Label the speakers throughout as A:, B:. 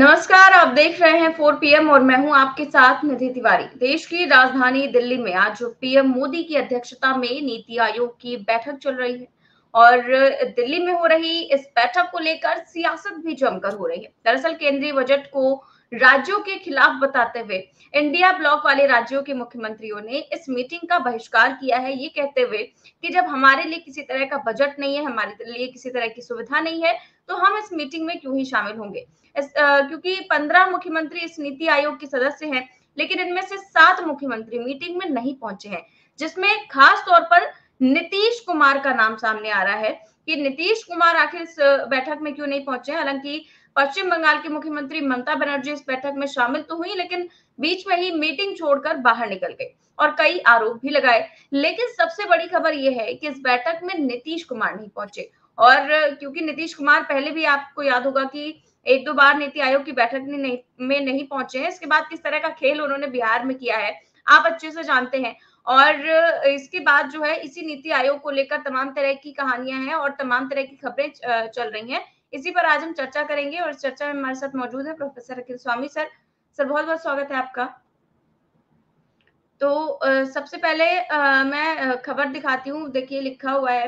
A: नमस्कार आप देख रहे हैं 4 पीएम और मैं हूं आपके साथ निधि तिवारी देश की राजधानी दिल्ली में आज पीएम मोदी की अध्यक्षता में नीति आयोग की बैठक चल रही है और दिल्ली में हो रही इस बैठक को लेकर सियासत भी जमकर हो रही है दरअसल केंद्रीय बजट को राज्यों के खिलाफ बताते हुए इंडिया ब्लॉक वाले राज्यों के मुख्यमंत्रियों ने इस मीटिंग का बहिष्कार किया है ये कहते हुए कि जब हमारे लिए किसी तरह का बजट नहीं है हमारे लिए किसी तरह की सुविधा नहीं है तो हम इस मीटिंग में क्यों ही शामिल होंगे इस, आ, क्योंकि पंद्रह मुख्यमंत्री इस नीति आयोग के सदस्य हैं लेकिन इनमें से सात मुख्यमंत्री मीटिंग में नहीं पहुंचे हैं जिसमें खास तौर पर नीतीश कुमार का नाम सामने आ रहा है कि नीतीश कुमार आखिर इस बैठक में क्यों नहीं पहुंचे हालांकि पश्चिम बंगाल की मुख्यमंत्री ममता बनर्जी इस बैठक में शामिल तो हुई लेकिन बीच में ही मीटिंग छोड़कर बाहर निकल गई और कई आरोप भी लगाए लेकिन सबसे बड़ी खबर यह है कि इस बैठक में नीतीश कुमार नहीं पहुंचे और क्योंकि नीतीश कुमार पहले भी आपको याद होगा कि एक दो बार नीति आयोग की बैठक नहीं, में नहीं पहुंचे हैं इसके बाद किस तरह का खेल उन्होंने बिहार में किया है आप अच्छे से जानते हैं और इसके बाद जो है इसी नीति आयोग को लेकर तमाम तरह की कहानियां हैं और तमाम तरह की खबरें चल रही हैं इसी पर आज हम चर्चा करेंगे और चर्चा में हमारे साथ मौजूद है professor Akhil Swami sir sir बहुत बहुत स्वागत है आपका तो सबसे पहले मैं खबर दिखाती हूँ देखिए लिखा हुआ है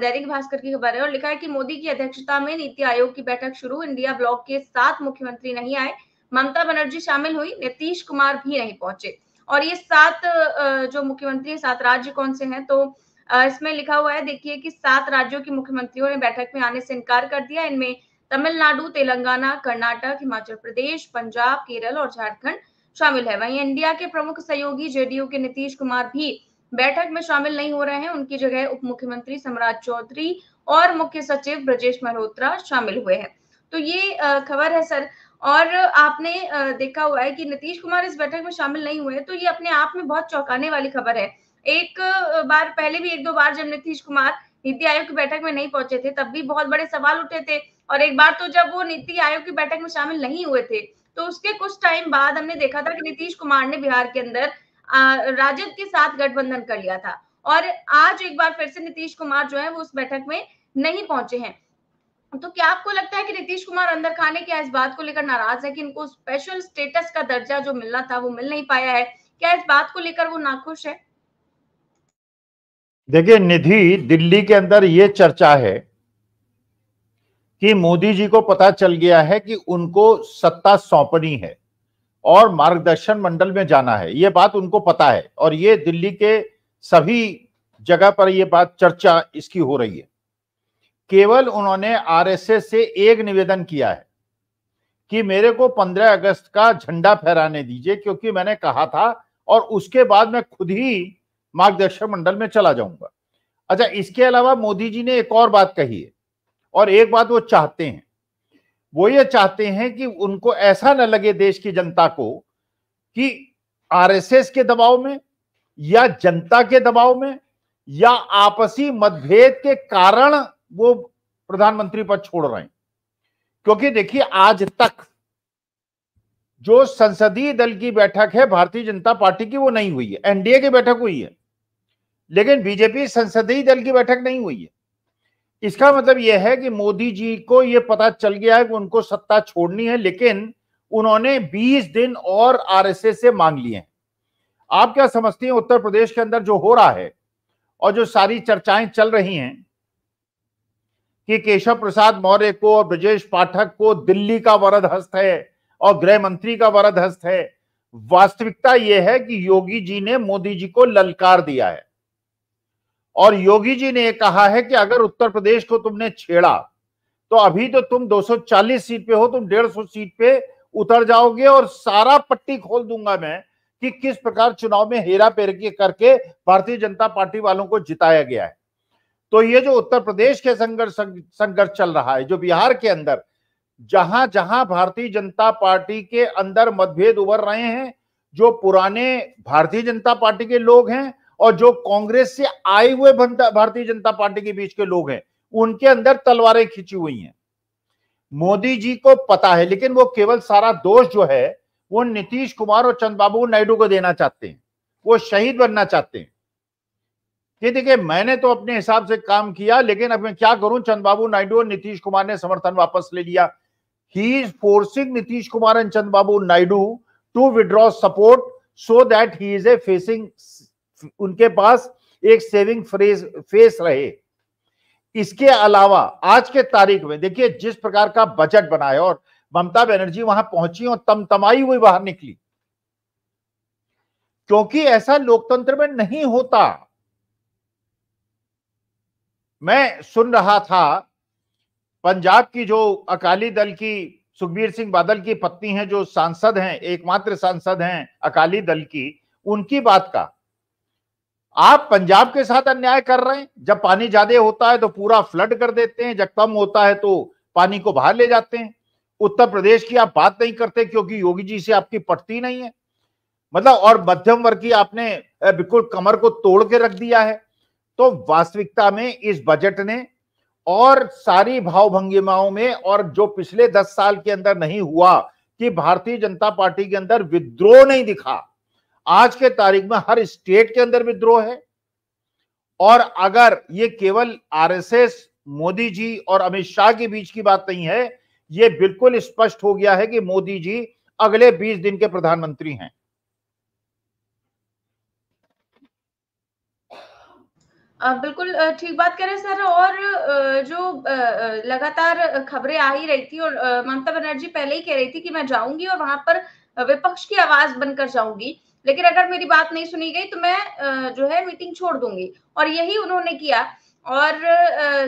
A: दैनिक भास्कर की खबर है और लिखा है कि मोदी की अध्यक्षता में नीति आयोग की बैठक शुरू इंडिया ब्लॉक के सात मुख्यमंत्री नहीं आए ममता बनर्जी शामिल हुई नीतीश कुमार भी नहीं पहुंचे और ये सात जो मुख्यमंत्री सात राज्य कौन से हैं तो इसमें लिखा हुआ है देखिए कि सात राज्यों के मुख्यमंत्रियों ने बैठक में आने से इनकार कर दिया इनमें तमिलनाडु तेलंगाना कर्नाटक हिमाचल प्रदेश पंजाब केरल और झारखंड शामिल है वहीं इंडिया के प्रमुख सहयोगी जेडीयू के नीतीश कुमार भी बैठक में शामिल नहीं हो रहे हैं उनकी जगह उप मुख्यमंत्री सम्राट चौधरी और मुख्य सचिव ब्रजेश मल्होत्रा शामिल हुए हैं तो ये खबर है सर और आपने देखा हुआ है कि नीतीश कुमार इस बैठक में शामिल नहीं हुए तो ये अपने आप में बहुत चौंकाने वाली खबर है एक बार पहले भी एक दो बार जब नीतीश कुमार नीति आयोग की बैठक में नहीं पहुंचे थे तब भी बहुत बड़े सवाल उठे थे और एक बार तो जब वो नीति आयोग की बैठक में शामिल नहीं हुए थे तो उसके कुछ टाइम बाद हमने देखा था कि नीतीश कुमार ने बिहार के अंदर राजद के साथ गठबंधन कर लिया था और आज एक बार फिर से नीतीश कुमार जो है वो उस बैठक में नहीं पहुंचे हैं तो क्या आपको लगता है कि नीतीश कुमार अंदर खाने क्या इस बात को लेकर नाराज है कि इनको स्पेशल स्टेटस का दर्जा जो मिलना था वो मिल नहीं पाया है क्या इस बात को लेकर वो नाखुश है
B: देखिए निधि दिल्ली के अंदर ये चर्चा है कि मोदी जी को पता चल गया है कि उनको सत्ता सौंपनी है और मार्गदर्शन मंडल में जाना है ये बात उनको पता है और ये दिल्ली के सभी जगह पर यह बात चर्चा इसकी हो रही है केवल उन्होंने आरएसएस से एक निवेदन किया है कि मेरे को 15 अगस्त का झंडा फहराने दीजिए क्योंकि मैंने कहा था और उसके बाद मैं खुद ही मार्गदर्शन मंडल में चला जाऊंगा अच्छा इसके अलावा मोदी जी ने एक और बात कही है और एक बात वो चाहते हैं वो ये चाहते हैं कि उनको ऐसा न लगे देश की जनता को कि आरएसएस के दबाव में या जनता के दबाव में या आपसी मतभेद के कारण वो प्रधानमंत्री पद छोड़ रहे हैं क्योंकि देखिए आज तक जो संसदीय दल की बैठक है भारतीय जनता पार्टी की वो नहीं हुई है एनडीए की बैठक हुई है लेकिन बीजेपी संसदीय दल की बैठक नहीं हुई है इसका मतलब यह है कि मोदी जी को यह पता चल गया है कि उनको सत्ता छोड़नी है लेकिन उन्होंने 20 दिन और आरएसएस से मांग लिए हैं आप क्या समझते हैं उत्तर प्रदेश के अंदर जो हो रहा है और जो सारी चर्चाएं चल रही हैं कि केशव प्रसाद मौर्य को और ब्रजेश पाठक को दिल्ली का वरद हस्त है और गृह मंत्री का वरद हस्त है वास्तविकता यह है कि योगी जी ने मोदी जी को ललकार दिया है और योगी जी ने कहा है कि अगर उत्तर प्रदेश को तुमने छेड़ा तो अभी तो तुम 240 सीट पे हो तुम 150 सीट पे उतर जाओगे और सारा पट्टी खोल दूंगा मैं कि किस प्रकार चुनाव में हेरा फेरी करके भारतीय जनता पार्टी वालों को जिताया गया है तो ये जो उत्तर प्रदेश के संघर्ष संघर्ष चल रहा है जो बिहार के अंदर जहां जहां भारतीय जनता पार्टी के अंदर मतभेद उभर रहे हैं जो पुराने भारतीय जनता पार्टी के लोग हैं और जो कांग्रेस से आए हुए भारतीय जनता पार्टी के बीच के लोग हैं उनके अंदर तलवारें खींची हुई हैं मोदी जी को पता है लेकिन वो केवल सारा दोष जो है वो नीतीश कुमार और चंद्रबाबू नायडू को देना चाहते हैं वो शहीद बनना चाहते हैं ये देखिए मैंने तो अपने हिसाब से काम किया लेकिन अब मैं क्या करूं चंद्रबाबू नायडू और नीतीश कुमार ने समर्थन वापस ले लिया he is forcing Nitish Kumar and Chandrababu Naidu to withdraw support so that he is a facing उनके पास एक सेविंग फ्रेज फेस रहे इसके अलावा आज के तारीख में देखिए जिस प्रकार का बजट बनाया और ममता बनर्जी वहां पहुंची और तमतमाई हुई बाहर निकली क्योंकि ऐसा लोकतंत्र में नहीं होता मैं सुन रहा था पंजाब की जो अकाली दल की सुखबीर सिंह बादल की पत्नी है जो सांसद हैं एकमात्र सांसद हैं अकाली दल की उनकी बात का आप पंजाब के साथ अन्याय कर रहे हैं जब पानी ज्यादा होता है तो पूरा फ्लड कर देते हैं जब कम होता है तो पानी को बाहर ले जाते हैं उत्तर प्रदेश की आप बात नहीं करते क्योंकि योगी जी से आपकी पटती नहीं है मतलब और मध्यम वर्ग की आपने बिल्कुल कमर को तोड़ के रख दिया है तो वास्तविकता में इस बजट ने और सारी भावभंगिमाओं में और जो पिछले दस साल के अंदर नहीं हुआ कि भारतीय जनता पार्टी के अंदर विद्रोह नहीं दिखा आज के तारीख में हर स्टेट के अंदर विद्रोह है और अगर ये केवल आरएसएस मोदी जी और अमित शाह के बीच की बात नहीं है ये बिल्कुल स्पष्ट हो गया है कि मोदी जी अगले 20 दिन के प्रधानमंत्री हैं
A: बिल्कुल ठीक बात करें सर और जो लगातार खबरें आ ही रही थी और ममता बनर्जी पहले ही कह रही थी कि मैं जाऊंगी और वहां पर विपक्ष की आवाज बनकर जाऊंगी लेकिन अगर मेरी बात नहीं सुनी गई तो मैं जो है मीटिंग छोड़ दूंगी और यही उन्होंने किया और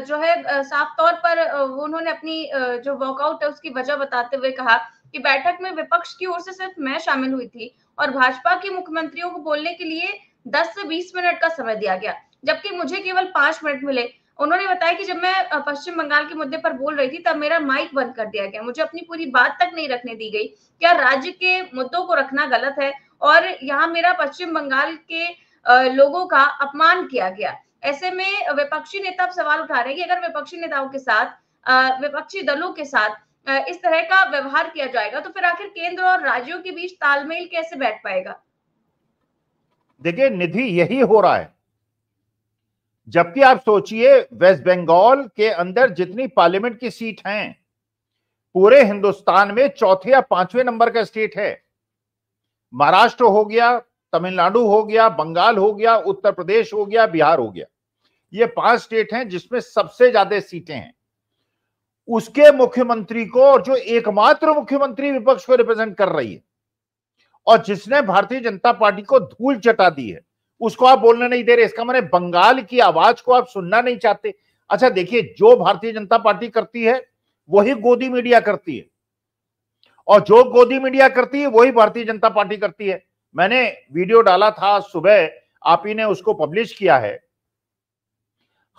A: जो है साफ तौर पर उन्होंने अपनी जो वॉकआउट है उसकी वजह बताते हुए कहा कि बैठक में विपक्ष की ओर से सिर्फ मैं शामिल हुई थी और भाजपा के मुख्यमंत्रियों को बोलने के लिए 10 से 20 मिनट का समय दिया गया जबकि मुझे केवल पांच मिनट मिले उन्होंने बताया कि जब मैं पश्चिम बंगाल के मुद्दे पर बोल रही थी तब मेरा माइक बंद कर दिया गया मुझे अपनी पूरी बात तक नहीं रखने दी गई क्या राज्य के मुद्दों को रखना गलत है और यहाँ मेरा पश्चिम बंगाल के लोगों का अपमान किया गया ऐसे में विपक्षी नेता अब सवाल उठा रहे हैं कि अगर विपक्षी नेताओं के साथ विपक्षी दलों के साथ इस तरह का व्यवहार किया जाएगा तो फिर आखिर केंद्र और राज्यों के बीच तालमेल कैसे बैठ पाएगा
B: देखिए निधि यही हो रहा है जबकि आप सोचिए वेस्ट बंगाल के अंदर जितनी पार्लियामेंट की सीट हैं पूरे हिंदुस्तान में चौथे या पांचवें नंबर का स्टेट है महाराष्ट्र हो गया तमिलनाडु हो गया बंगाल हो गया उत्तर प्रदेश हो गया बिहार हो गया ये पांच स्टेट हैं जिसमें सबसे ज्यादा सीटें हैं उसके मुख्यमंत्री को और जो एकमात्र मुख्यमंत्री विपक्ष को रिप्रेजेंट कर रही है और जिसने भारतीय जनता पार्टी को धूल चटा दी है उसको आप बोलने नहीं दे रहे इसका मैंने मतलब बंगाल की आवाज को आप सुनना नहीं चाहते अच्छा देखिए जो भारतीय जनता पार्टी करती है वही गोदी मीडिया करती है और जो गोदी मीडिया करती है वही भारतीय जनता पार्टी करती है मैंने वीडियो डाला था सुबह आप ही ने उसको पब्लिश किया है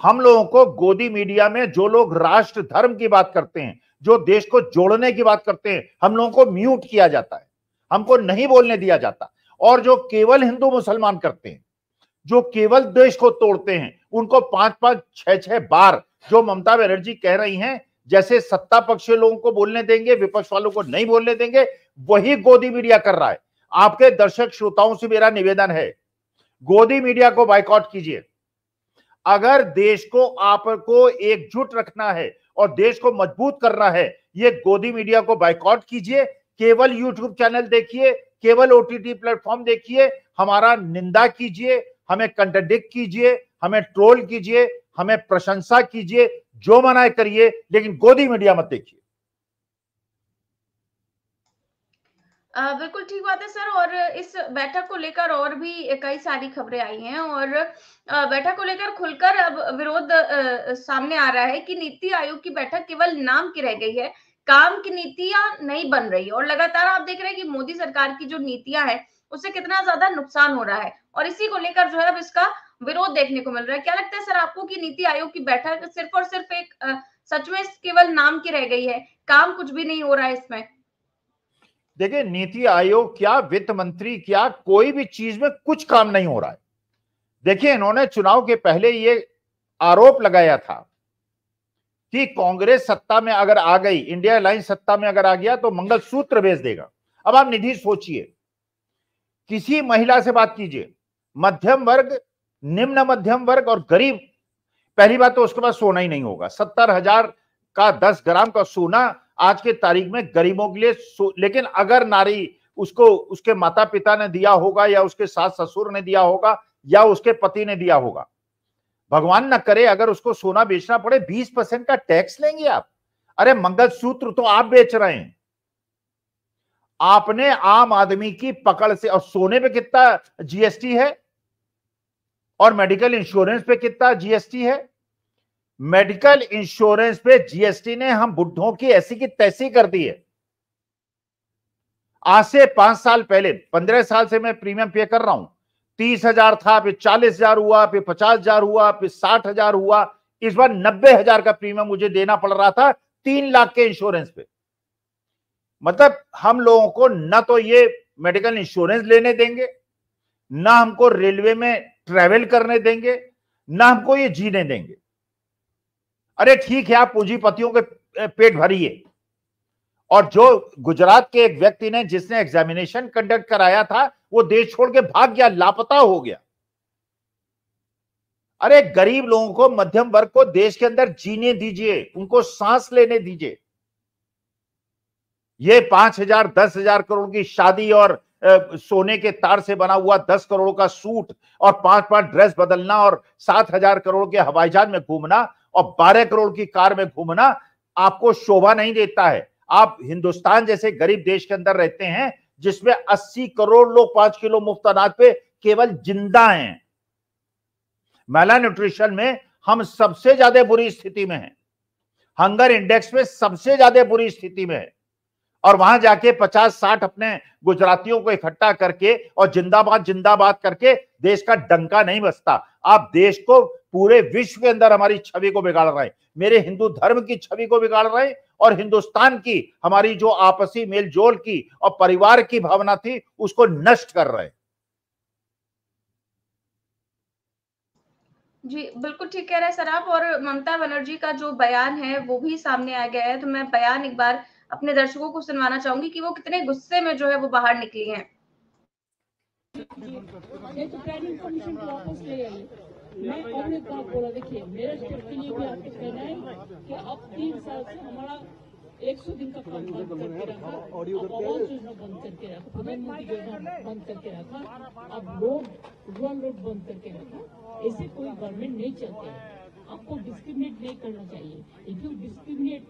B: हम लोगों को गोदी मीडिया में जो लोग राष्ट्र धर्म की बात करते हैं जो देश को जोड़ने की बात करते हैं हम लोगों को म्यूट किया जाता है हमको नहीं बोलने दिया जाता और जो केवल हिंदू मुसलमान करते हैं जो केवल देश को तोड़ते हैं उनको पांच पांच छह छह बार जो ममता बनर्जी कह रही हैं जैसे सत्ता पक्ष लोगों को बोलने देंगे विपक्ष वालों को नहीं बोलने देंगे वही गोदी मीडिया कर रहा है आपके दर्शक श्रोताओं से मेरा निवेदन है गोदी मीडिया को बाइकआउट कीजिए अगर देश को आपको एकजुट रखना है और देश को मजबूत करना है ये गोदी मीडिया को बाइकआउट कीजिए केवल यूट्यूब चैनल देखिए केवल ओटीटी प्लेटफॉर्म देखिए हमारा निंदा कीजिए हमें कंटेडिक कीजिए हमें ट्रोल कीजिए हमें प्रशंसा कीजिए जो मनाए करिए लेकिन गोदी मीडिया मत देखिए
A: बिल्कुल ठीक बात है सर और इस बैठक को लेकर और भी कई सारी खबरें आई हैं और बैठक को लेकर खुलकर अब विरोध सामने आ रहा है कि नीति आयोग की बैठक केवल नाम की रह गई है काम की नीतियां नहीं बन रही और लगातार आप देख रहे हैं कि मोदी सरकार की जो नीतियां हैं उससे कितना ज्यादा नुकसान हो रहा है और इसी को लेकर जो है अब इसका विरोध देखने को मिल रहा है क्या लगता है सर आपको कि नीति आयोग की बैठक सिर्फ और सिर्फ एक सच में केवल नाम की रह गई है काम कुछ भी नहीं हो रहा है इसमें
B: देखिए नीति आयोग क्या वित्त मंत्री क्या कोई भी चीज में कुछ काम नहीं हो रहा है देखिए इन्होंने चुनाव के पहले ये आरोप लगाया था कि कांग्रेस सत्ता में अगर आ गई इंडिया लाइन सत्ता में अगर आ गया तो मंगल सूत्र भेज देगा अब आप निधि सोचिए किसी महिला से बात कीजिए मध्यम वर्ग निम्न मध्यम वर्ग और गरीब पहली बात तो उसके पास सोना ही नहीं होगा सत्तर हजार का दस ग्राम का सोना आज के तारीख में गरीबों के लिए लेकिन अगर नारी उसको उसके माता पिता ने दिया होगा या उसके सास ससुर ने दिया होगा या उसके पति ने दिया होगा भगवान ना करे अगर उसको सोना बेचना पड़े बीस परसेंट का टैक्स लेंगे आप अरे मंगल सूत्र तो आप बेच रहे हैं आपने आम आदमी की पकड़ से और सोने पे कितना जीएसटी है और मेडिकल इंश्योरेंस पे कितना जीएसटी है मेडिकल इंश्योरेंस पे जीएसटी ने हम बुढ़ों की ऐसी की तैसी कर दी है आज से पांच साल पहले पंद्रह साल से मैं प्रीमियम पे कर रहा हूं तीस हजार था फिर चालीस हजार हुआ फिर पचास हजार हुआ फिर साठ हजार हुआ इस बार नब्बे हजार का प्रीमियम मुझे देना पड़ रहा था तीन लाख के इंश्योरेंस पे मतलब हम लोगों को ना तो ये मेडिकल इंश्योरेंस लेने देंगे ना हमको रेलवे में ट्रेवल करने देंगे ना हमको ये जीने देंगे अरे ठीक है आप पूंजीपतियों के पेट भरिए और जो गुजरात के एक व्यक्ति ने जिसने एग्जामिनेशन कंडक्ट कराया था वो देश छोड़ के भाग गया लापता हो गया अरे गरीब लोगों को मध्यम वर्ग को देश के अंदर जीने दीजिए उनको सांस लेने दीजिए ये पांच हजार दस हजार करोड़ की शादी और सोने के तार से बना हुआ दस करोड़ का सूट और पांच पांच ड्रेस बदलना और सात हजार करोड़ के हवाई जहाज में घूमना और बारह करोड़ की कार में घूमना आपको शोभा नहीं देता है आप हिंदुस्तान जैसे गरीब देश के अंदर रहते हैं जिसमें अस्सी करोड़ लोग पांच किलो मुफ्त अनाज पे केवल जिंदा हैं महिला न्यूट्रिशन में हम सबसे ज्यादा बुरी स्थिति में हैं हंगर इंडेक्स में सबसे ज्यादा बुरी स्थिति में है और वहां जाके पचास साठ अपने गुजरातियों को इकट्ठा करके और जिंदाबाद जिंदाबाद करके देश का डंका नहीं बसता आप देश को पूरे विश्व के अंदर हमारी छवि को बिगाड़ रहे हैं मेरे हिंदू धर्म की छवि को बिगाड़ रहे हैं और हिंदुस्तान की हमारी जो आपसी मेलजोल की और परिवार की भावना थी उसको नष्ट कर रहे हैं
A: जी बिल्कुल ठीक कह रहे हैं सर आप और ममता बनर्जी का जो बयान है वो भी सामने आ गया है तो मैं बयान एक बार अपने दर्शकों को सुनवाना चाहूंगी कि वो कितने गुस्से में जो है वो बाहर निकली
B: मैं तो बोला देखिए स्टेट के लिए भी आपको कहना है कि अब तीन साल से हमारा दिन का काम बंद करके रखा आवास योजना बंद करके रखा प्रधानमंत्री योजना बंद करके रखा अब रोड रोड बंद करके रखा ऐसे कोई गवर्नमेंट नहीं चलते आपको डिस्क्रिमिनेट नहीं करना चाहिए इफ यू डिस्क्रिमिनेट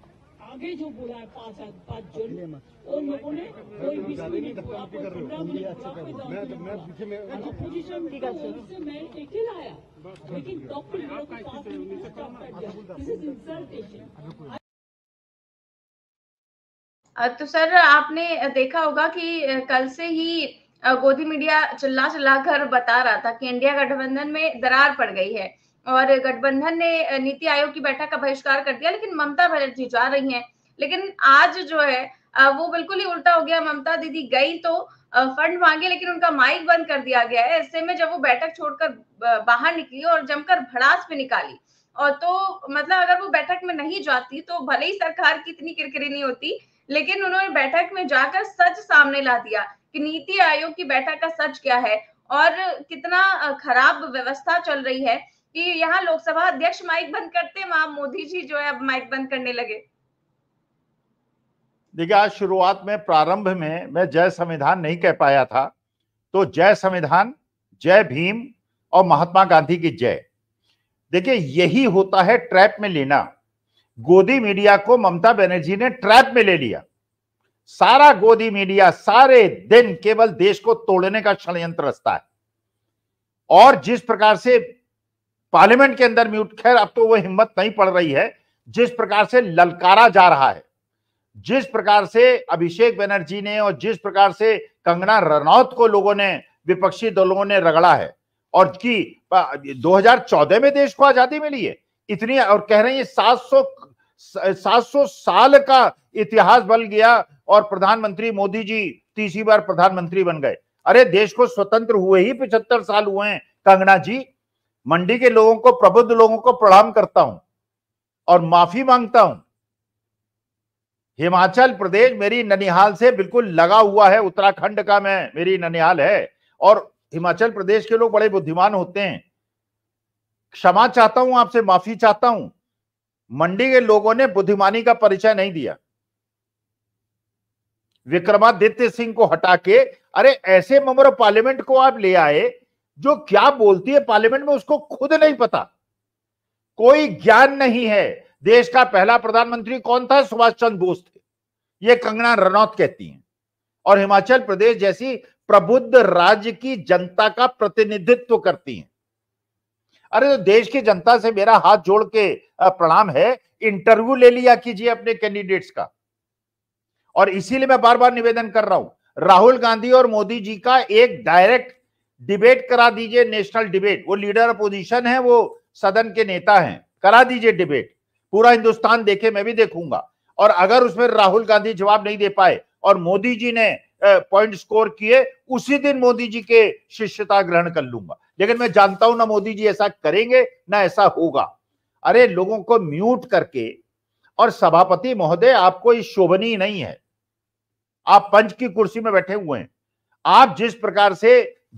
A: आगे जो बोला है पांच पांच
B: जून उन लोगों ने कोई बीस मिनट पंद्रह मिनट अपोजिशन से मैं अकेल आया लेकिन डॉक्टर
A: तो सर आपने देखा होगा कि कल से ही गोदी मीडिया चिल्ला चिल्ला कर बता रहा था कि इंडिया गठबंधन में दरार पड़ गई है और गठबंधन ने नीति आयोग की बैठक का बहिष्कार कर दिया लेकिन ममता बनर्जी जा रही हैं लेकिन आज जो है वो बिल्कुल ही उल्टा हो गया ममता दीदी गई तो फंड मांगे लेकिन उनका माइक बंद कर दिया गया है ऐसे में जब वो बैठक छोड़कर बाहर निकली और जमकर भड़ास पे निकाली और तो मतलब अगर वो बैठक में नहीं जाती तो भले ही सरकार की इतनी किरकिरी नहीं होती लेकिन उन्होंने बैठक में जाकर सच सामने ला दिया कि नीति आयोग की बैठक का सच क्या है और कितना खराब व्यवस्था चल रही है कि यहाँ लोकसभा अध्यक्ष माइक बंद करते वहां मोदी जी जो है अब माइक बंद करने लगे
B: देखिए आज शुरुआत में प्रारंभ में मैं जय संविधान नहीं कह पाया था तो जय संविधान जय भीम और महात्मा गांधी की जय देखिए यही होता है ट्रैप में लेना गोदी मीडिया को ममता बनर्जी ने ट्रैप में ले लिया सारा गोदी मीडिया सारे दिन केवल देश को तोड़ने का षडयंत्र रचता है और जिस प्रकार से पार्लियामेंट के अंदर म्यूट खैर अब तो वो हिम्मत नहीं पड़ रही है जिस प्रकार से ललकारा जा रहा है जिस प्रकार से अभिषेक बनर्जी ने और जिस प्रकार से कंगना रनौत को लोगों ने विपक्षी दलों ने रगड़ा है और कि 2014 में देश को आजादी मिली है इतनी और कह रही है 700 700 साल का इतिहास बल गया और प्रधानमंत्री मोदी जी तीसरी बार प्रधानमंत्री बन गए अरे देश को स्वतंत्र हुए ही पिछहत्तर साल हुए हैं कंगना जी मंडी के लोगों को प्रबुद्ध लोगों को प्रणाम करता हूं और माफी मांगता हूं हिमाचल प्रदेश मेरी ननिहाल से बिल्कुल लगा हुआ है उत्तराखंड का मैं मेरी ननिहाल है और हिमाचल प्रदेश के लोग बड़े बुद्धिमान होते हैं क्षमा चाहता हूं आपसे माफी चाहता हूं मंडी के लोगों ने बुद्धिमानी का परिचय नहीं दिया विक्रमादित्य सिंह को हटा के अरे ऐसे मेंबर ऑफ पार्लियामेंट को आप ले आए जो क्या बोलती है पार्लियामेंट में उसको खुद नहीं पता कोई ज्ञान नहीं है देश का पहला प्रधानमंत्री कौन था सुभाष चंद्र बोस थे ये कंगना रनौत कहती हैं और हिमाचल प्रदेश जैसी प्रबुद्ध राज्य की जनता का प्रतिनिधित्व करती हैं अरे तो देश की जनता से मेरा हाथ जोड़ के प्रणाम है इंटरव्यू ले लिया कीजिए अपने कैंडिडेट्स का और इसीलिए मैं बार बार निवेदन कर रहा हूं राहुल गांधी और मोदी जी का एक डायरेक्ट डिबेट करा दीजिए नेशनल डिबेट वो लीडर अपोजिशन है वो सदन के नेता हैं करा दीजिए डिबेट पूरा हिंदुस्तान देखे मैं भी देखूंगा और अगर उसमें राहुल गांधी जवाब नहीं दे पाए और मोदी जी ने पॉइंट स्कोर किए उसी दिन मोदी जी के शिष्यता ग्रहण कर लूंगा लेकिन मैं जानता हूं ना मोदी जी ऐसा करेंगे ना ऐसा होगा अरे लोगों को म्यूट करके और सभापति महोदय आपको इस शोभनी नहीं है आप पंच की कुर्सी में बैठे हुए हैं आप जिस प्रकार से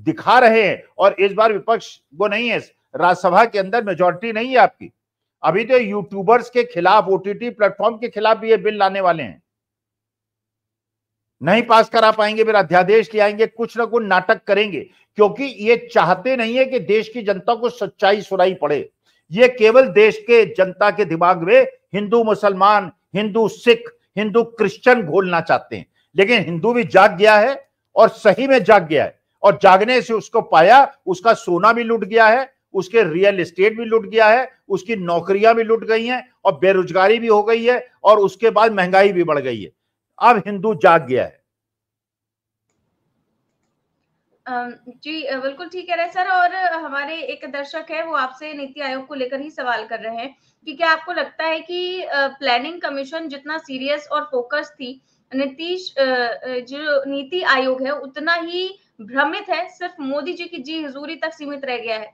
B: दिखा रहे हैं और इस बार विपक्ष वो नहीं है राज्यसभा के अंदर मेजोरिटी नहीं है आपकी अभी तो यूट्यूबर्स के खिलाफ ओटीटी प्लेटफॉर्म के खिलाफ भी ये बिल लाने वाले हैं नहीं पास करा पाएंगे फिर अध्यादेश ले आएंगे कुछ ना कुछ नाटक करेंगे क्योंकि ये चाहते नहीं है कि देश की जनता को सच्चाई सुनाई पड़े ये केवल देश के जनता के दिमाग में हिंदू मुसलमान हिंदू सिख हिंदू क्रिश्चियन घोलना चाहते हैं लेकिन हिंदू भी जाग गया है और सही में जाग गया है और जागने से उसको पाया उसका सोना भी लूट गया है उसके रियल एस्टेट भी लूट गया है उसकी नौकरियां भी लूट गई हैं और बेरोजगारी भी हो गई है और उसके बाद महंगाई भी बढ़ गई है अब हिंदू जाग गया है
A: जी बिल्कुल ठीक है रहे सर और हमारे एक दर्शक है वो आपसे नीति आयोग को लेकर ही सवाल कर रहे हैं कि क्या आपको लगता है कि प्लानिंग कमीशन जितना सीरियस और फोकस थी नीतीश जो नीति आयोग है उतना ही भ्रमित है सिर्फ मोदी जी की जी हजूरी तक सीमित रह गया है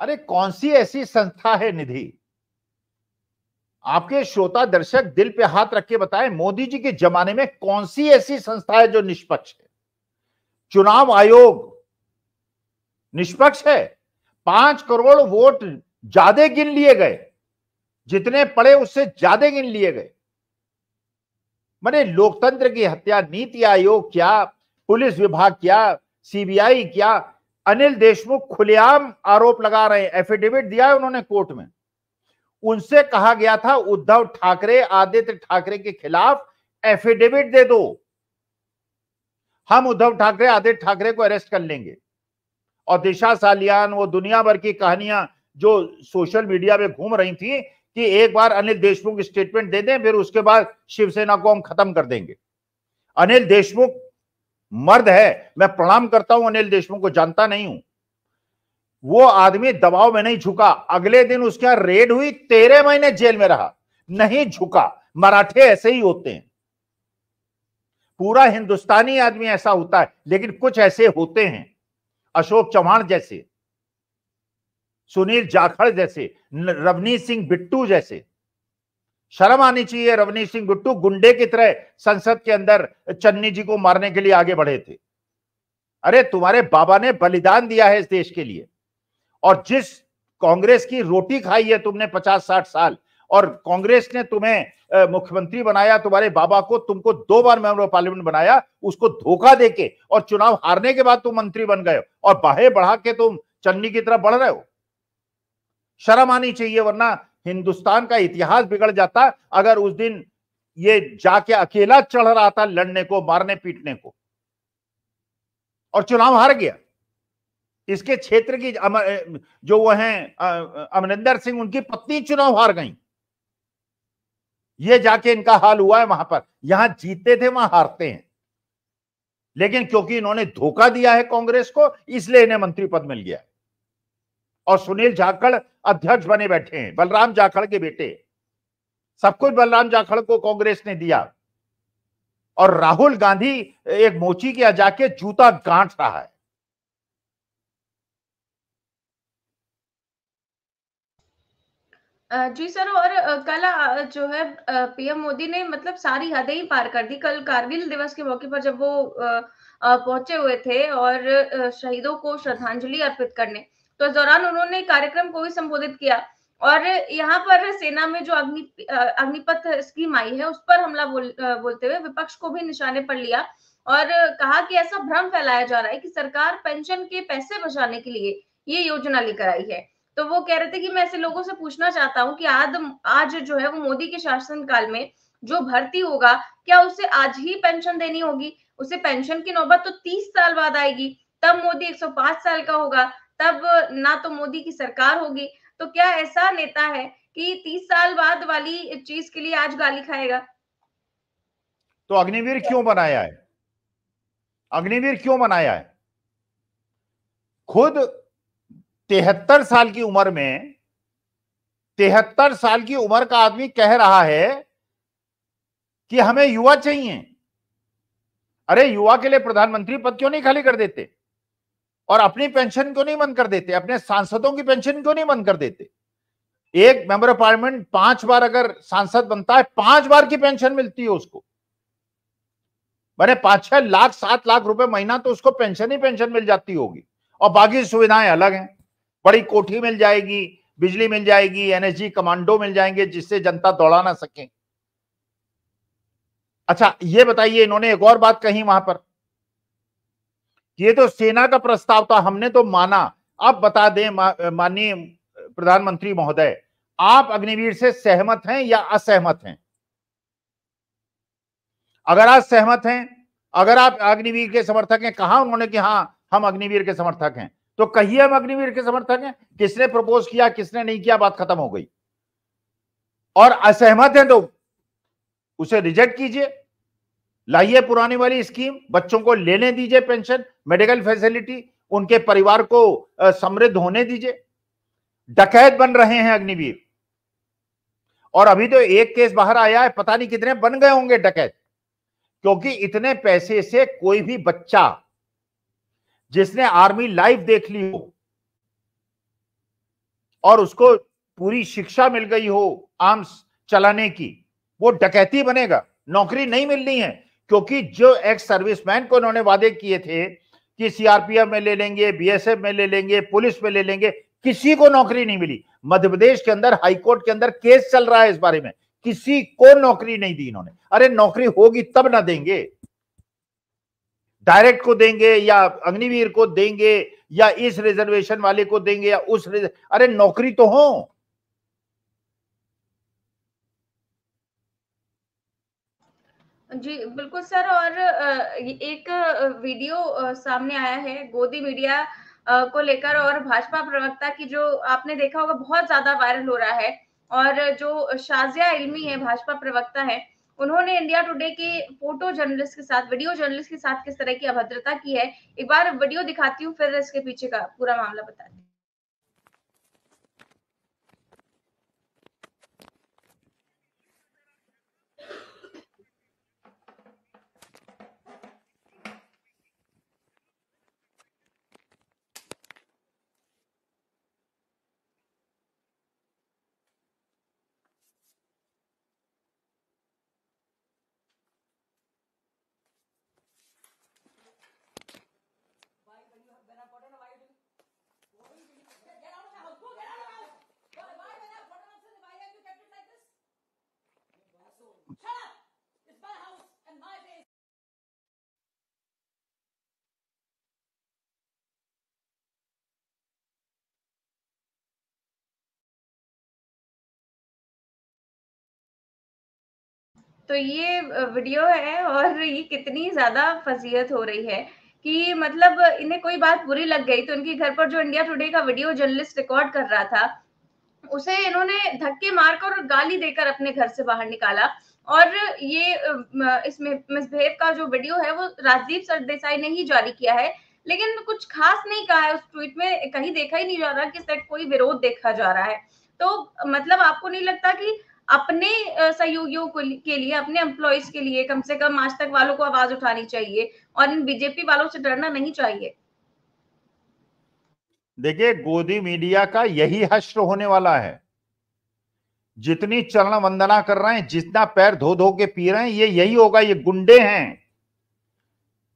B: अरे कौन सी ऐसी संस्था है निधि आपके श्रोता दर्शक दिल पे हाथ रख के बताएं मोदी जी के जमाने में कौन सी ऐसी संस्था है जो निष्पक्ष है चुनाव आयोग निष्पक्ष है पांच करोड़ वोट ज्यादा गिन लिए गए जितने पड़े उससे ज्यादा गिन लिए गए मैंने लोकतंत्र की हत्या नीति आयोग क्या पुलिस विभाग क्या सीबीआई क्या अनिल देशमुख खुलेआम आरोप लगा रहे हैं एफिडेविट दिया है उन्होंने कोर्ट में उनसे कहा गया था उद्धव ठाकरे आदित्य ठाकरे के खिलाफ एफिडेविट दे दो हम उद्धव ठाकरे आदित्य ठाकरे को अरेस्ट कर लेंगे और दिशा सालियान वो दुनिया भर की कहानियां जो सोशल मीडिया में घूम रही थी कि एक बार अनिल देशमुख स्टेटमेंट दे दें फिर उसके बाद शिवसेना को हम खत्म कर देंगे अनिल देशमुख मर्द है मैं प्रणाम करता हूं अनिल देशमुख को जानता नहीं हूं वो आदमी दबाव में नहीं झुका अगले दिन उसके यहां रेड हुई तेरह महीने जेल में रहा नहीं झुका मराठे ऐसे ही होते हैं पूरा हिंदुस्तानी आदमी ऐसा होता है लेकिन कुछ ऐसे होते हैं अशोक चौहान जैसे सुनील जाखड़ जैसे रवनीत सिंह बिट्टू जैसे शर्म आनी चाहिए रवनीत सिंह गुट्टू गुंडे की तरह संसद के अंदर चन्नी जी को मारने के लिए आगे बढ़े थे अरे तुम्हारे बाबा ने बलिदान दिया है इस देश के लिए और जिस कांग्रेस की रोटी खाई है तुमने पचास साठ साल और कांग्रेस ने तुम्हें मुख्यमंत्री बनाया तुम्हारे बाबा को तुमको दो बार मेंबर ऑफ पार्लियामेंट बनाया उसको धोखा देके और चुनाव हारने के बाद तुम मंत्री बन गए और बाहे बढ़ा के तुम चन्नी की तरफ बढ़ रहे हो शर्म आनी चाहिए वरना हिंदुस्तान का इतिहास बिगड़ जाता अगर उस दिन ये जाके अकेला चढ़ रहा था लड़ने को मारने पीटने को और चुनाव हार गया इसके क्षेत्र की जो वो हैं अमरिंदर सिंह उनकी पत्नी चुनाव हार गई ये जाके इनका हाल हुआ है वहां पर यहां जीतते थे वहां हारते हैं लेकिन क्योंकि इन्होंने धोखा दिया है कांग्रेस को इसलिए इन्हें मंत्री पद मिल गया और सुनील झाकड़ अध्यक्ष बने बैठे हैं बलराम जाखड़ के बेटे सब कुछ बलराम जाखड़ को कांग्रेस ने दिया और राहुल गांधी एक मोची के जाके जूता गांट रहा है
A: जी सर और कल जो है पीएम मोदी ने मतलब सारी हदें ही पार कर दी कल कारगिल दिवस के मौके पर जब वो पहुंचे हुए थे और शहीदों को श्रद्धांजलि अर्पित करने तो इस दौरान उन्होंने कार्यक्रम को भी संबोधित किया और यहाँ पर सेना में जो अग्नि अग्निपथ स्कीम आई है उस पर हमला बोल, बोलते हुए विपक्ष को भी निशाने पर लिया और कहा कि ऐसा भ्रम फैलाया जा रहा है कि सरकार पेंशन के पैसे बचाने के लिए ये योजना लेकर आई है तो वो कह रहे थे कि मैं ऐसे लोगों से पूछना चाहता हूँ कि आज आज जो है वो मोदी के शासन काल में जो भर्ती होगा क्या उसे आज ही पेंशन देनी होगी उसे पेंशन की नौबत तो तीस साल बाद आएगी तब मोदी 105 साल का होगा तब ना तो मोदी की सरकार होगी तो क्या ऐसा नेता है कि तीस साल बाद वाली चीज के लिए आज गाली खाएगा
B: तो अग्निवीर क्यों बनाया है अग्निवीर क्यों बनाया है खुद तिहत्तर साल की उम्र में तिहत्तर साल की उम्र का आदमी कह रहा है कि हमें युवा चाहिए अरे युवा के लिए प्रधानमंत्री पद क्यों नहीं खाली कर देते और अपनी पेंशन क्यों नहीं बंद कर देते अपने सांसदों की पेंशन क्यों नहीं बंद कर देते एक मेंबर ऑफ पार्लियामेंट पांच बार अगर सांसद बनता है पांच बार की पेंशन मिलती है उसको मैंने पांच छह लाख सात लाख रुपए महीना तो उसको पेंशन ही पेंशन मिल जाती होगी और बाकी सुविधाएं अलग हैं बड़ी कोठी मिल जाएगी बिजली मिल जाएगी एनर्जी कमांडो मिल जाएंगे जिससे जनता दौड़ा ना सके अच्छा ये बताइए इन्होंने एक और बात कही वहां पर ये तो सेना का प्रस्ताव था हमने तो माना अब बता दें माननीय प्रधानमंत्री महोदय आप अग्निवीर से सहमत हैं या असहमत हैं अगर आप सहमत हैं अगर आप अग्निवीर के समर्थक हैं कहा उन्होंने कि हाँ हम अग्निवीर के समर्थक हैं तो कहिए हम अग्निवीर के समर्थक हैं किसने प्रपोज किया किसने नहीं किया बात खत्म हो गई और असहमत हैं तो उसे रिजेक्ट कीजिए लाइए पुरानी वाली स्कीम बच्चों को लेने दीजिए पेंशन मेडिकल फैसिलिटी उनके परिवार को समृद्ध होने दीजिए डकैत बन रहे हैं अग्निवीर और अभी तो एक केस बाहर आया है पता नहीं कितने बन गए होंगे डकैत क्योंकि इतने पैसे से कोई भी बच्चा जिसने आर्मी लाइफ देख ली हो और उसको पूरी शिक्षा मिल गई हो आर्म्स चलाने की वो डकैती बनेगा नौकरी नहीं मिलनी है क्योंकि जो एक्स सर्विसमैन को उन्होंने वादे किए थे कि सीआरपीएफ में ले लेंगे बीएसएफ में ले लेंगे पुलिस में ले लेंगे किसी को नौकरी नहीं मिली मध्य प्रदेश के अंदर हाईकोर्ट के अंदर केस चल रहा है इस बारे में किसी को नौकरी नहीं दी इन्होंने अरे नौकरी होगी तब ना देंगे डायरेक्ट को देंगे या अग्निवीर को देंगे या इस रिजर्वेशन वाले को देंगे या उस अरे नौकरी तो हो
A: जी बिल्कुल सर और एक वीडियो सामने आया है गोदी मीडिया को लेकर और भाजपा प्रवक्ता की जो आपने देखा होगा बहुत ज्यादा वायरल हो रहा है और जो शाजिया इल्मी है भाजपा प्रवक्ता है उन्होंने इंडिया टुडे के फोटो जर्नलिस्ट के साथ वीडियो जर्नलिस्ट के साथ किस तरह की अभद्रता की है एक बार वीडियो दिखाती हूँ फिर इसके पीछे का पूरा मामला बताती तो ये वीडियो है और ये कितनी ज्यादा फजीयत हो रही है कि मतलब इन्हें कोई बात बुरी लग गई तो इनके घर पर जो इंडिया टुडे का वीडियो जर्नलिस्ट रिकॉर्ड कर रहा था उसे इन्होंने धक्के मारकर और गाली देकर अपने घर से बाहर निकाला और ये इसमें मिसबिहेव का जो वीडियो है वो राजदीप सरदेसाई ने ही जारी किया है लेकिन कुछ खास नहीं कहा है उस ट्वीट में कहीं देखा ही नहीं जा रहा कि कोई विरोध देखा जा रहा है तो मतलब आपको नहीं लगता कि अपने सहयोगियों के लिए अपने एम्प्लॉयज के लिए कम से कम आज तक वालों को आवाज उठानी चाहिए और इन बीजेपी वालों से डरना नहीं चाहिए
B: देखिए गोदी मीडिया का यही हश्र होने वाला है जितनी चरण वंदना कर रहे हैं जितना पैर धो धो के पी रहे हैं ये यही होगा ये गुंडे हैं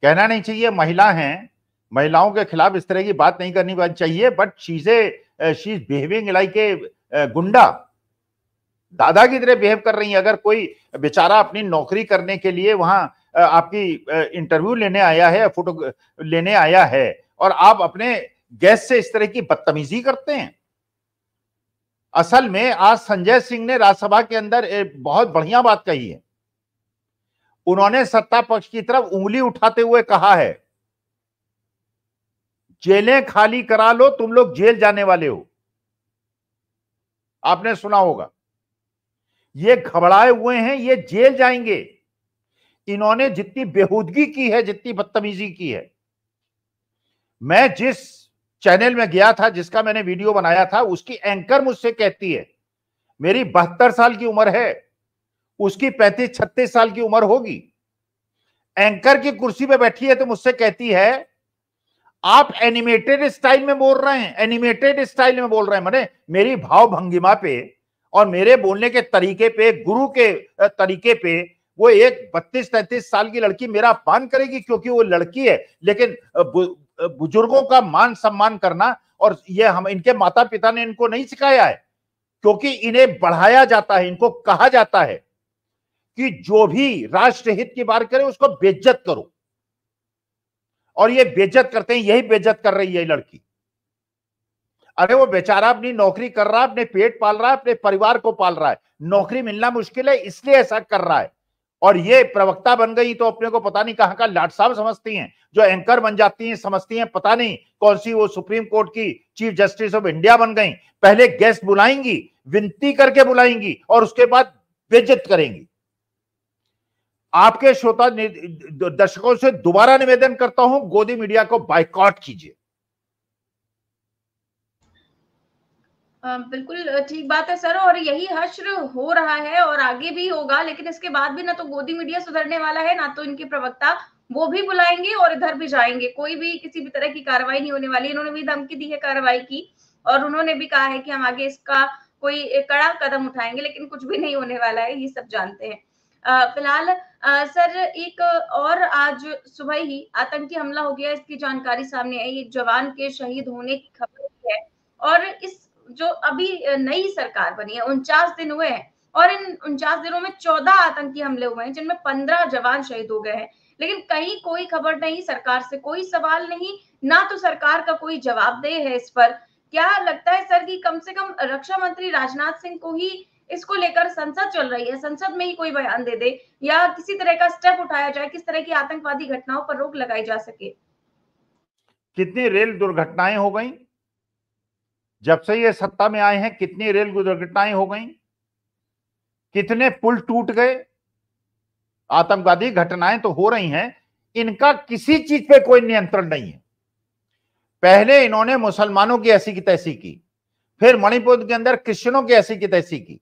B: कहना नहीं चाहिए महिला हैं महिलाओं के खिलाफ इस तरह की बात नहीं करनी चाहिए बट चीजें she is behaving like a goonda dada की तरह बिहेव कर रही है अगर कोई बेचारा अपनी नौकरी करने के लिए वहां uh, आपकी इंटरव्यू uh, लेने आया है फोटो uh, लेने आया है और आप अपने गैस से इस तरह की बदतमीजी करते हैं असल में आज संजय सिंह ने राज्यसभा के अंदर एक बहुत बढ़िया बात कही है उन्होंने सत्ता पक्ष की तरफ उंगली उठाते हुए कहा है जेलें खाली करा लो तुम लोग जेल जाने वाले हो आपने सुना होगा ये घबराए हुए हैं ये जेल जाएंगे इन्होंने जितनी बेहूदगी की है जितनी बदतमीजी की है मैं जिस चैनल में गया था जिसका मैंने वीडियो बनाया था उसकी एंकर मुझसे कहती है मेरी बहत्तर साल की उम्र है उसकी पैंतीस छत्तीस साल की उम्र होगी एंकर की कुर्सी पे बैठी है तो मुझसे कहती है आप एनिमेटेड स्टाइल में बोल रहे हैं एनिमेटेड स्टाइल में बोल रहे हैं मैंने मेरी भाव भंगिमा पे और मेरे बोलने के तरीके पे गुरु के तरीके पे वो एक बत्तीस तैतीस साल की लड़की मेरा अपमान करेगी क्योंकि वो लड़की है लेकिन बुजुर्गों का मान सम्मान करना और ये हम इनके माता पिता ने इनको नहीं सिखाया है क्योंकि इन्हें बढ़ाया जाता है इनको कहा जाता है कि जो भी राष्ट्रहित की बात करे उसको बेज्जत करो और ये बेज्जत करते हैं यही बेज्जत कर रही है लड़की अरे वो बेचारा अपनी नौकरी कर रहा है अपने पेट पाल रहा है अपने परिवार को पाल रहा है नौकरी मिलना मुश्किल है इसलिए ऐसा कर रहा है और ये प्रवक्ता बन गई तो अपने को पता नहीं कहाँ का लाट साहब समझती हैं जो एंकर बन जाती हैं समझती हैं पता नहीं कौन सी वो सुप्रीम कोर्ट की चीफ जस्टिस ऑफ इंडिया बन गई पहले गेस्ट बुलाएंगी विनती करके बुलाएंगी और उसके बाद बेजत करेंगी आपके श्रोता दर्शकों से दोबारा निवेदन करता हूं गोदी मीडिया को बाइकआउट कीजिए
A: बिल्कुल ठीक बात है सर और यही हश्र हो रहा है और आगे भी होगा लेकिन इसके बाद भी ना तो गोदी मीडिया सुधरने वाला है ना तो इनके प्रवक्ता वो भी बुलाएंगे और इधर भी जाएंगे कोई भी किसी भी तरह की कार्रवाई नहीं होने वाली इन्होंने भी धमकी दी है कार्रवाई की और उन्होंने भी कहा है कि हम आगे इसका कोई कड़ा कदम उठाएंगे लेकिन कुछ भी नहीं होने वाला है ये सब जानते हैं फिलहाल सर एक और आज सुबह ही आतंकी हमला हो गया इसकी जानकारी सामने आई एक जवान के शहीद होने की खबर है और इस जो अभी नई सरकार बनी है उनचास दिन हुए हैं और इन उनचास दिनों में चौदह आतंकी हमले हुए हैं जिनमें पंद्रह जवान शहीद हो गए हैं लेकिन कहीं कोई खबर नहीं सरकार से कोई सवाल नहीं ना तो सरकार का कोई जवाब दे है इस पर क्या लगता है सर कि कम से कम रक्षा मंत्री राजनाथ सिंह को ही इसको लेकर संसद चल रही है संसद में ही कोई बयान दे दे या किसी तरह का स्टेप उठाया जाए किस तरह की आतंकवादी घटनाओं पर रोक लगाई जा सके
B: कितनी रेल दुर्घटनाएं हो गई जब से ये सत्ता में आए हैं कितनी रेल दुर्घटनाएं हो गई कितने पुल टूट गए आतंकवादी घटनाएं तो हो रही हैं इनका किसी चीज पे कोई नियंत्रण नहीं है पहले इन्होंने मुसलमानों की ऐसी की तैसी की फिर मणिपुर के अंदर क्रिश्चनों की ऐसी की तैसी की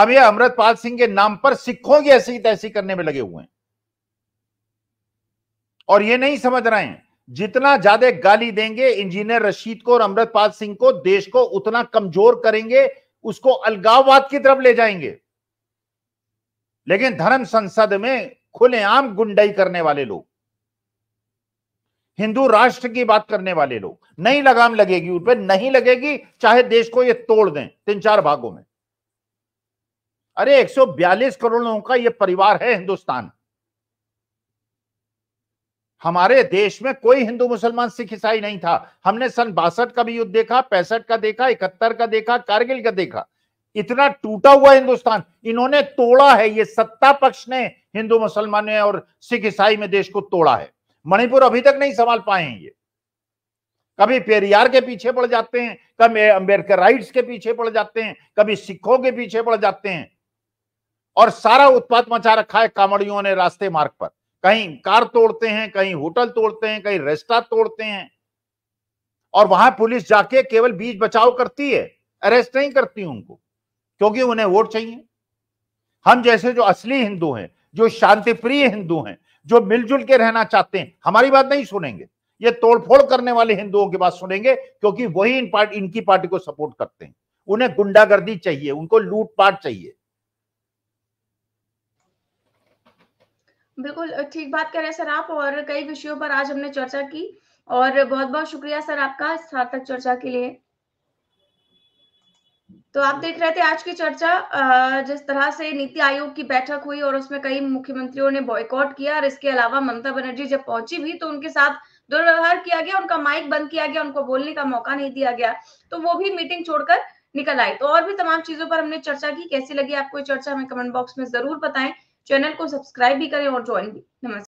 B: अब ये अमृतपाल सिंह के नाम पर सिखों की ऐसी की तैसी करने में लगे हुए हैं और ये नहीं समझ रहे हैं जितना ज्यादा गाली देंगे इंजीनियर रशीद को और अमृतपाल सिंह को देश को उतना कमजोर करेंगे उसको अलगाववाद की तरफ ले जाएंगे लेकिन धर्म संसद में खुलेआम गुंडाई करने वाले लोग हिंदू राष्ट्र की बात करने वाले लोग नहीं लगाम लगेगी उन पर नहीं लगेगी चाहे देश को ये तोड़ दें तीन चार भागों में अरे 142 करोड़ लोगों का ये परिवार है हिंदुस्तान हमारे देश में कोई हिंदू मुसलमान सिख ईसाई नहीं था हमने सन बासठ का भी युद्ध देखा पैंसठ का देखा इकहत्तर का देखा कारगिल का देखा इतना टूटा हुआ हिंदुस्तान इन्होंने तोड़ा है ये सत्ता पक्ष ने हिंदू मुसलमान और सिख ईसाई में देश को तोड़ा है मणिपुर अभी तक नहीं संभाल पाए हैं ये कभी पेरियार के पीछे पड़ जाते हैं कभी अंबेडकर राइट्स के पीछे पड़ जाते हैं कभी सिखों के पीछे पड़ जाते हैं और सारा उत्पात मचा रखा है कामड़ियों ने रास्ते मार्ग पर कहीं कार तोड़ते हैं कहीं होटल तोड़ते हैं कहीं रेस्टा तोड़ते हैं और वहां पुलिस जाके केवल बीज बचाव करती है अरेस्ट नहीं करती उनको क्योंकि उन्हें वोट चाहिए हम जैसे जो असली हिंदू हैं जो शांति प्रिय हिंदू हैं जो मिलजुल के रहना चाहते हैं हमारी बात नहीं सुनेंगे ये तोड़फोड़ करने वाले हिंदुओं की बात सुनेंगे क्योंकि वही इन पार्ट इनकी पार्टी को सपोर्ट करते हैं उन्हें गुंडागर्दी चाहिए उनको लूटपाट चाहिए
A: बिल्कुल ठीक बात कर रहे हैं सर आप और कई विषयों पर आज हमने चर्चा की और बहुत बहुत शुक्रिया सर आपका सार्थक चर्चा के लिए तो आप देख रहे थे आज की चर्चा जिस तरह से नीति आयोग की बैठक हुई और उसमें कई मुख्यमंत्रियों ने बॉयकॉट किया और इसके अलावा ममता बनर्जी जब पहुंची भी तो उनके साथ दुर्व्यवहार किया गया उनका माइक बंद किया गया उनको बोलने का मौका नहीं दिया गया तो वो भी मीटिंग छोड़कर निकल आई तो और भी तमाम चीजों पर हमने चर्चा की कैसी लगी आपको चर्चा हमें कमेंट बॉक्स में जरूर बताएं चैनल को सब्सक्राइब भी करें और ज्वाइन भी नमस्कार